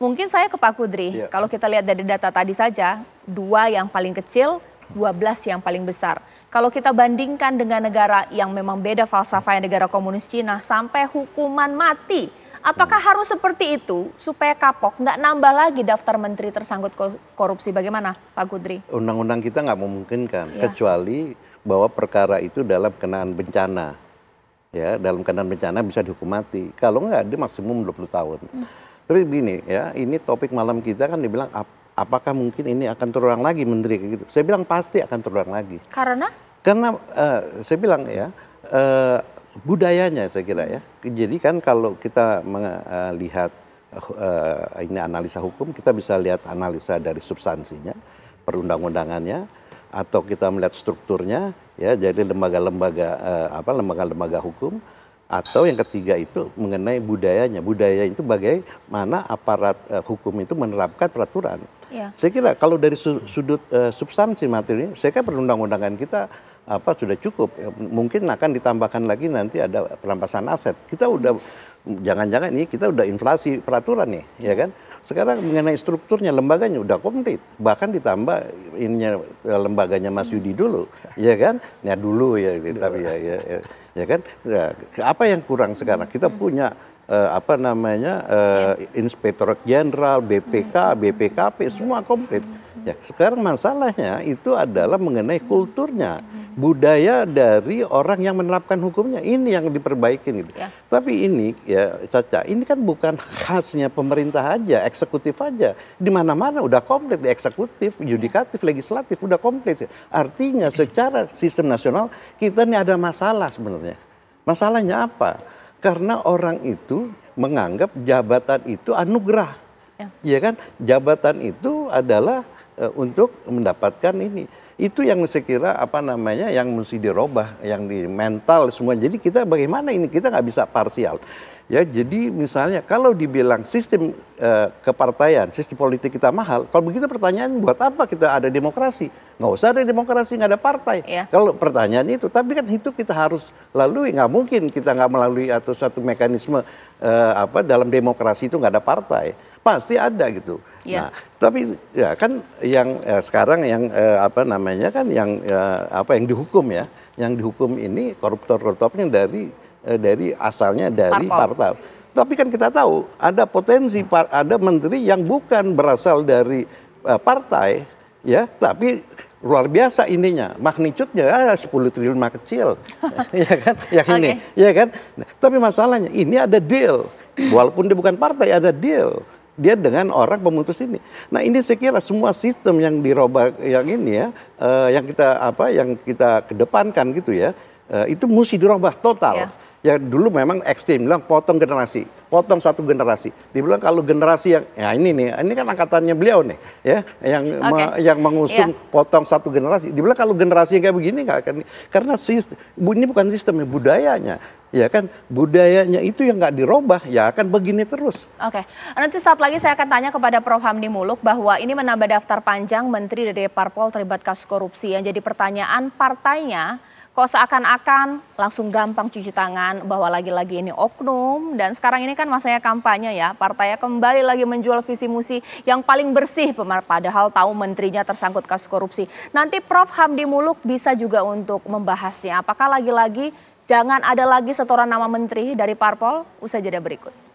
Mungkin saya ke Pak Kudri, yeah. kalau kita lihat dari data tadi saja, dua yang paling kecil, 12 yang paling besar. Kalau kita bandingkan dengan negara yang memang beda falsafahnya negara komunis Cina, sampai hukuman mati. Apakah hmm. harus seperti itu supaya kapok, nggak nambah lagi daftar menteri tersangkut korupsi? Bagaimana Pak Kudri? Undang-undang kita nggak memungkinkan, yeah. kecuali bahwa perkara itu dalam kenaan bencana. Ya, dalam kenaan bencana bisa dihukum mati. Kalau nggak, dia maksimum 20 tahun. Hmm. Tapi begini ya, ini topik malam kita kan dibilang ap apakah mungkin ini akan terulang lagi menteri kayak gitu. Saya bilang pasti akan terulang lagi. Karena? Karena uh, saya bilang ya, uh, budayanya saya kira ya. Jadi kan kalau kita melihat eh, uh, ini analisa hukum, kita bisa lihat analisa dari substansinya, perundang-undangannya, atau kita melihat strukturnya ya. Jadi lembaga-lembaga uh, apa lembaga-lembaga hukum atau yang ketiga itu mengenai budayanya budaya itu bagaimana aparat uh, hukum itu menerapkan peraturan ya. saya kira kalau dari sudut uh, substansi materi saya kira perundang-undangan kita apa sudah cukup mungkin akan ditambahkan lagi nanti ada perampasan aset kita udah jangan-jangan ini kita udah inflasi peraturan nih, ya kan? Sekarang mengenai strukturnya lembaganya udah komplit, bahkan ditambah ininya lembaganya Mas Yudi dulu, ya kan? Nah, ya dulu ya, tapi ya, ya, ya, ya, ya kan? Ya, apa yang kurang sekarang? Kita hmm. punya uh, apa namanya uh, eh, inspektor jenderal, BPK, hmm. BPKP semua komplit. Hmm. Ya, sekarang masalahnya itu adalah mengenai kulturnya budaya dari orang yang menerapkan hukumnya ini yang diperbaiki gitu. Ya. Tapi ini ya Caca, ini kan bukan khasnya pemerintah aja, eksekutif aja. Di mana-mana udah komplit di eksekutif, yudikatif, legislatif udah komplit. Artinya secara sistem nasional kita ini ada masalah sebenarnya. Masalahnya apa? Karena orang itu menganggap jabatan itu anugerah. Ya, ya kan? Jabatan itu adalah uh, untuk mendapatkan ini itu yang saya kira apa namanya yang mesti diubah yang di mental semua jadi kita bagaimana ini kita nggak bisa parsial ya jadi misalnya kalau dibilang sistem eh, kepartaian sistem politik kita mahal kalau begitu pertanyaan buat apa kita ada demokrasi nggak usah ada demokrasi nggak ada partai ya. kalau pertanyaan itu tapi kan itu kita harus lalui nggak mungkin kita nggak melalui atau suatu mekanisme eh, apa dalam demokrasi itu nggak ada partai pasti ada gitu. Ya. Nah, tapi ya kan yang ya, sekarang yang eh, apa namanya kan yang eh, apa yang dihukum ya, yang dihukum ini koruptor-koruptornya dari eh, dari asalnya dari partai. Tapi kan kita tahu ada potensi ada menteri yang bukan berasal dari eh, partai ya, tapi luar biasa ininya magnitudenya ah, 10 triliun mah kecil ya kan yang ini ya kan nah, tapi masalahnya ini ada deal walaupun dia bukan partai ada deal dia dengan orang pemutus ini. Nah ini saya kira semua sistem yang diroba yang ini ya, uh, yang kita apa, yang kita kedepankan gitu ya, uh, itu mesti dirubah total. Yeah. Ya dulu memang ekstrim bilang potong generasi, potong satu generasi. Dibilang kalau generasi yang ya ini nih, ini kan angkatannya beliau nih, ya yang okay. ma, yang mengusung yeah. potong satu generasi. Dibilang kalau generasi yang kayak begini nggak akan karena sistem ini bukan sistemnya budayanya Ya kan budayanya itu yang nggak dirubah ya akan begini terus. Oke, nanti saat lagi saya akan tanya kepada Prof Hamdi Muluk bahwa ini menambah daftar panjang menteri dari parpol terlibat kasus korupsi yang jadi pertanyaan partainya kok seakan-akan langsung gampang cuci tangan bahwa lagi-lagi ini oknum dan sekarang ini kan masanya kampanye ya partainya kembali lagi menjual visi musi yang paling bersih padahal tahu menterinya tersangkut kasus korupsi nanti Prof Hamdi Muluk bisa juga untuk membahasnya apakah lagi-lagi Jangan ada lagi setoran nama menteri dari parpol. Usai jeda berikut.